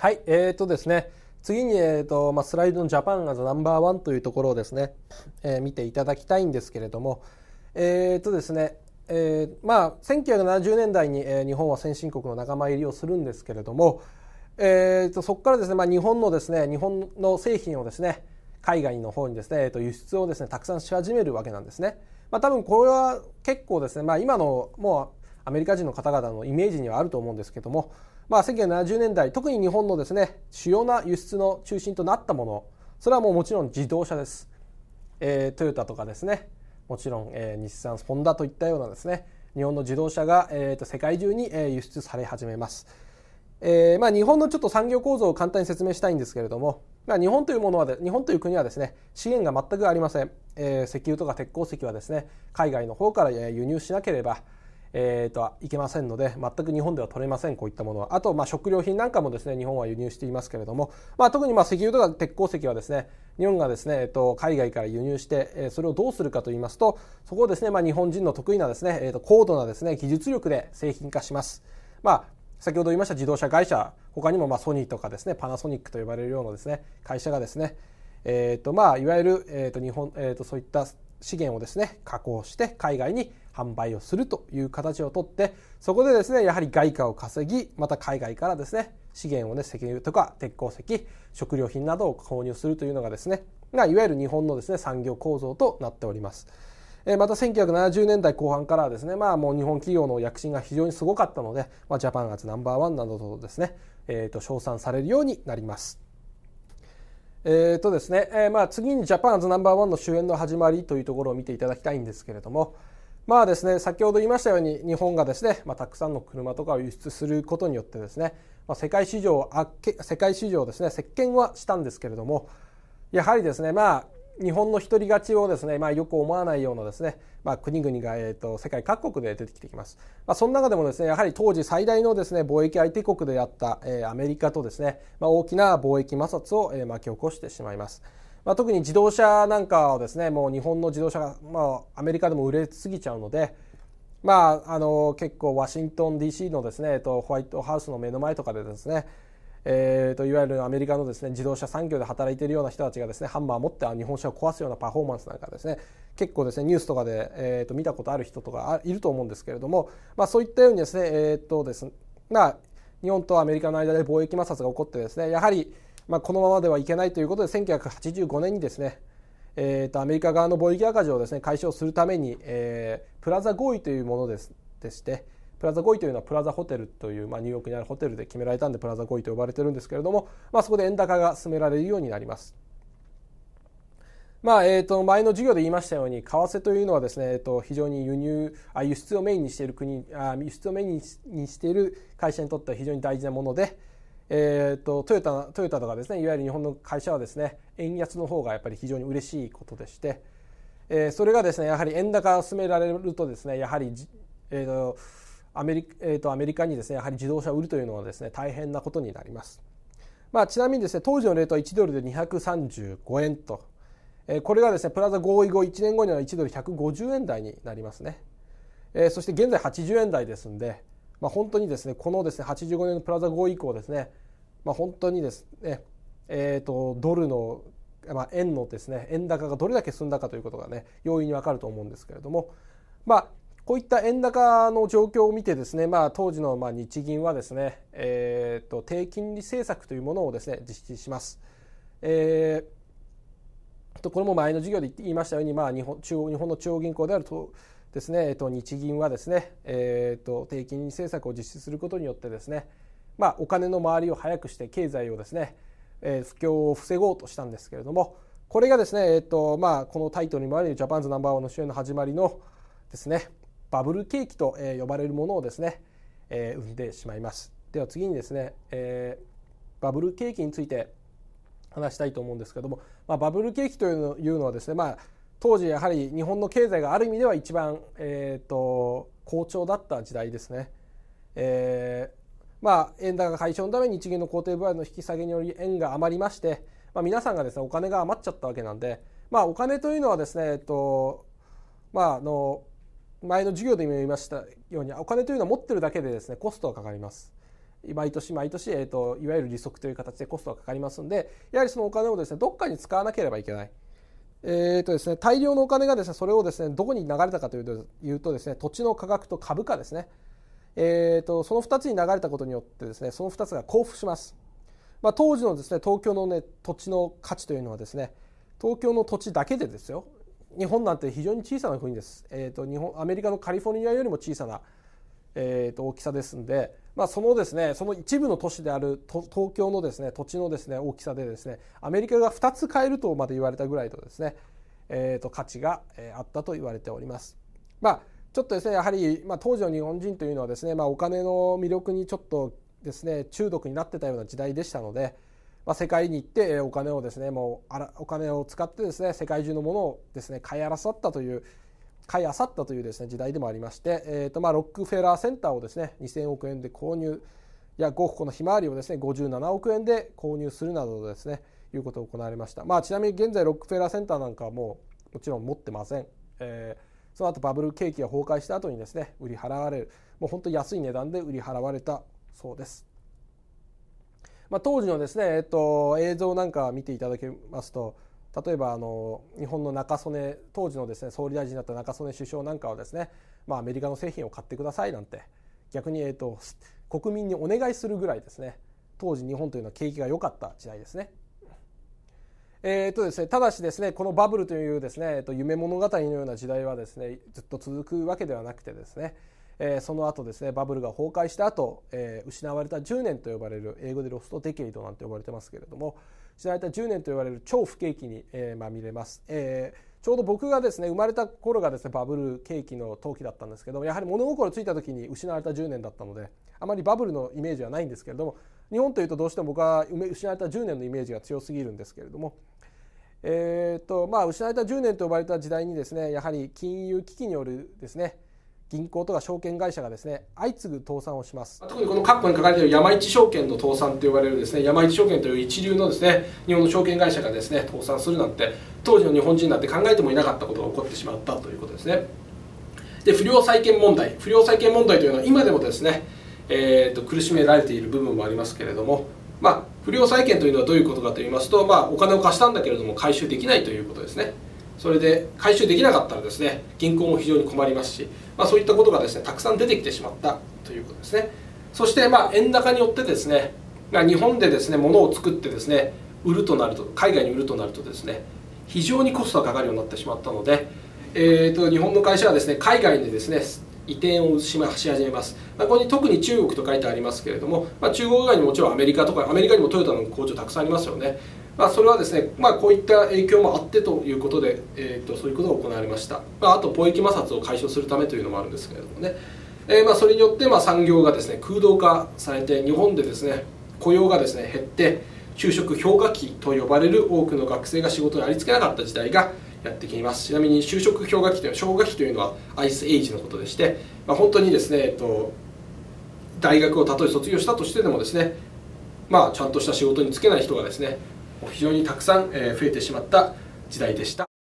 はい、えーとですね、次に、えーとまあ、スライドのジャパンがナンバーワンというところをですね、えー、見ていただきたいんですけれども、えーとですね、えー、まあ、1970年代に、えー、日本は先進国の仲間入りをするんですけれども、えーと、そこからですね、まあ、日本のですね日本の製品をですね海外の方にですね、えーと輸出をですねたくさんし始めるわけなんですね。まあ、多分これは結構ですね、まあ、今のもうアメリカ人の方々のイメージにはあると思うんですけども、まあ、1970年代特に日本のですね主要な輸出の中心となったものそれはもうもちろん自動車です、えー、トヨタとかですねもちろん、えー、日産ホンダといったようなですね日本の自動車が、えーと、世界中に、えー、輸出され始めます、えーまあ、日本のちょっと産業構造を簡単に説明したいんですけれども、ま日本というものは日本という国はですね資源が全くありません、えー、石油とか鉄鉱石はですね海外の方から輸入しなければえーと、いけませんので全く日本では取れませんこういったものはあと、まあ、食料品なんかもですね日本は輸入していますけれども、まあ、特にまあ石油とか鉄鉱石はですね日本がですね、えっと、海外から輸入して、えそれをどうするかと言いますとそこをですね、まあ、日本人の得意なですね、えー、と高度なですね技術力で製品化します。まあ先ほど言いました自動車会社他にもまあソニーとかですねパナソニックと呼ばれるようなですね会社がですねえーとまあ、いわゆる、えーと日本えー、とそういった資源をですね加工して海外に販売をするという形をとってそこでですねやはり外貨を稼ぎまた海外からですね資源をね石油とか鉄鉱石食料品などを購入するというのがですねがいわゆる日本のですね産業構造となっております。また1970年代後半からはですね、まあ、もう日本企業の躍進が非常にすごかったので、まあ、ジャパンアーツナンバーワンなどとですね、えー、と称賛されるようになります。えーとですねえー、まあ、次にジャパンズナンバーワンの主演の始まりというところを見ていただきたいんですけれども、まあですね、先ほど言いましたように日本がですね、まあ、たくさんの車とかを輸出することによってですね、まあ、世界市場をあっけ世界市場をですね席巻はしたんですけれどもやはりですね、まあ、日本の独り勝ちをですね、まあ、よく思わないようなですね、まあ、国々が、えーと、世界各国で出てきてきます、まあ、その中でもですねやはり当時最大のですね貿易相手国であった、えー、アメリカとですね、まあ、大きな貿易摩擦を、えー、巻き起こしてしまいます。まあ、特に自動車なんかをですねもう日本の自動車が、まあ、アメリカでも売れすぎちゃうので、まあ、あの結構ワシントン DC のですね、えっと、ホワイトハウスの目の前とかでですねえーと、いわゆるアメリカのですね自動車産業で働いているような人たちがですねハンマーを持って日本車を壊すようなパフォーマンスなんかですね結構ですねニュースとかで、えーと、見たことある人とかいると思うんですけれども、まあ、そういったようにですね,、えーとですまあ、日本とアメリカの間で貿易摩擦が起こってですねやはり、まあ、このままではいけないということで1985年にですねえーと、アメリカ側の貿易赤字をですね解消するために、えー、プラザ合意というものですでして、プラザ5位というのはプラザホテルという、まあ、ニューヨークにあるホテルで決められたんでプラザ5位と呼ばれてるんですけれども、まあ、そこで円高が進められるようになります。まあえと前の授業で言いましたように為替というのはですね、えと非常に輸入あ輸出をメインにしている国あ輸出をメインにしている会社にとっては非常に大事なもので、えとトヨタトヨタとかですねいわゆる日本の会社はですね円安の方がやっぱり非常に嬉しいことでして、えそれがですねやはり円高を進められるとですねやはり、えとアメリ,、えー、とアメリカにですねやはり自動車を売るというのはですね大変なことになります。まあ、ちなみにですね当時のレートは1ドルで235円と、えー、これがですねプラザ合意後1年後には1ドル150円台になりますね、えー、そして現在80円台ですんで、まあ、本当にですねこのですね85年のプラザ合意以降ですね、まあ、本当にですね、えーと、ドルのまあ、円のですね円高がどれだけ進んだかということがね容易にわかると思うんですけれども、まあ、こういった円高の状況を見てですね、まあ、当時のま日銀はですね、えー、と低金利政策というものをですね実施します。えー、とこれも前の授業で言いましたように、まあ、日本中央日本の中央銀行であるとですね、えっと日銀はですね、えー、と低金利政策を実施することによってですね、まあ、お金の回りを早くして経済をですね、えー、不況を防ごうとしたんですけれどもこれがですね、えーとまあ、このタイトルにもあるジャパンズナンバーワンの主演の始まりのですねバブル景気と、呼ばれるものをですね、生んでしまいますでは次にですね、バブル景気について話したいと思うんですけども、バブル景気というのはですね、まあ、当時やはり日本の経済がある意味では一番、えーと、好調だった時代ですね。えーまあ、円高解消のために日銀の肯定分配の引き下げにより円が余りまして、まあ、皆さんがですねお金が余っちゃったわけなんで、まあ、お金というのはですね、えっとまあ、あの前の授業でも言いましたようにお金というのは持ってるだけでですねコストがかかります。毎年毎年、えーと、いわゆる利息という形でコストがかかりますんでやはりそのお金をですねどっかに使わなければいけない。えーとですね、大量のお金がですねそれをですねどこに流れたかというというとですね土地の価格と株価ですね、えーと、とその2つに流れたことによってですねその2つが交付します、まあ、当時のですね東京の、ね、土地の価値というのはですね東京の土地だけでですよ日本なんて非常に小さな国です、えーと、日本アメリカのカリフォルニアよりも小さな、えーと、大きさですんで、まあ、そのですねその一部の都市である東京のですね土地のですね大きさでですねアメリカが2つ買えるとまで言われたぐらいとですね、えーと、価値が、えあったと言われております。まあちょっとですねやはり、まあ、当時の日本人というのはですね、まあ、お金の魅力にちょっとですね中毒になってたような時代でしたので、まあ、世界に行ってお金をですねもうあらお金を使ってですね世界中のものをですね買い争ったという買いったというですね時代でもありまして、えーとまあ、ロックフェラーセンターをですね2000億円で購入やッホのひまわりをですね57億円で購入するなどですねいうことを行われました、まあ、ちなみに現在ロックフェラーセンターなんかはもうもちろん持ってません、えー、その後バブル景気が崩壊した後にですね売り払われるもう本当に安い値段で売り払われたそうですまあ、当時のですね、えっと、映像なんか見ていただけますと例えばあの日本の中曽根当時のですね総理大臣だった中曽根首相なんかはですね、まあ、アメリカの製品を買ってくださいなんて逆に、えっと、国民にお願いするぐらいですね当時日本というのは景気が良かった時代ですね。えーとですね、ただしですねこのバブルというですね、えっと、夢物語のような時代はですねずっと続くわけではなくてですねえー、その後ですねバブルが崩壊した後、えー、失われた10年と呼ばれる英語でロストデケイドなんて呼ばれてますけれども失われた10年と呼ばれる超不景気に、えー、ま見れます。えーちょうど僕がですね生まれた頃がですねバブル景気の陶器だったんですけどやはり物心ついた時に失われた10年だったのであまりバブルのイメージはないんですけれども日本というとどうしても僕は失われた10年のイメージが強すぎるんですけれども、えーとまあ、失われた10年と呼ばれた時代にですねやはり金融危機によるですね銀行とか証券会社がですね相次ぐ倒産をします特にこの括弧に書かれている山一証券の倒産と呼ばれるですね山一証券という一流のですね日本の証券会社がですね倒産するなんて当時の日本人なって考えてもいなかったことが起こってしまったということですねで不良債権問題不良債権問題というのは今でもですね、えーと、と苦しめられている部分もありますけれどもまあ、不良債権というのはどういうことかと言いますと、まあ、お金を貸したんだけれども回収できないということですねそれで回収できなかったらですね銀行も非常に困りますし、まあ、そういったことがですねたくさん出てきてしまったということですねそしてまあ円高によってですね、まあ、日本でですね物を作ってですね売るとなると海外に売るとなるとですね非常にコストがかかるようになってしまったので、えーと、と日本の会社はですね海外にですね移転をし始めます、まあ、ここに特に中国と書いてありますけれども、まあ、中国以外にもちろんアメリカとかアメリカにもトヨタの工場たくさんありますよねまあ、それはですね、まあ、こういった影響もあってということで、えー、とそういうことが行われました、まあ、あと貿易摩擦を解消するためというのもあるんですけれどもね、えー、まあそれによってまあ産業がですね空洞化されて日本でですね雇用がですね減って就職氷河期と呼ばれる多くの学生が仕事にありつけなかった時代がやってきますちなみに就職氷河期というのは氷河期というのはアイスエイジのことでして、まあ、本当にですね、えっと、大学をたとえ卒業したとしてでもですねまあ、ちゃんとした仕事に就けない人がですね非常にたくさん増えてしまった時代でした。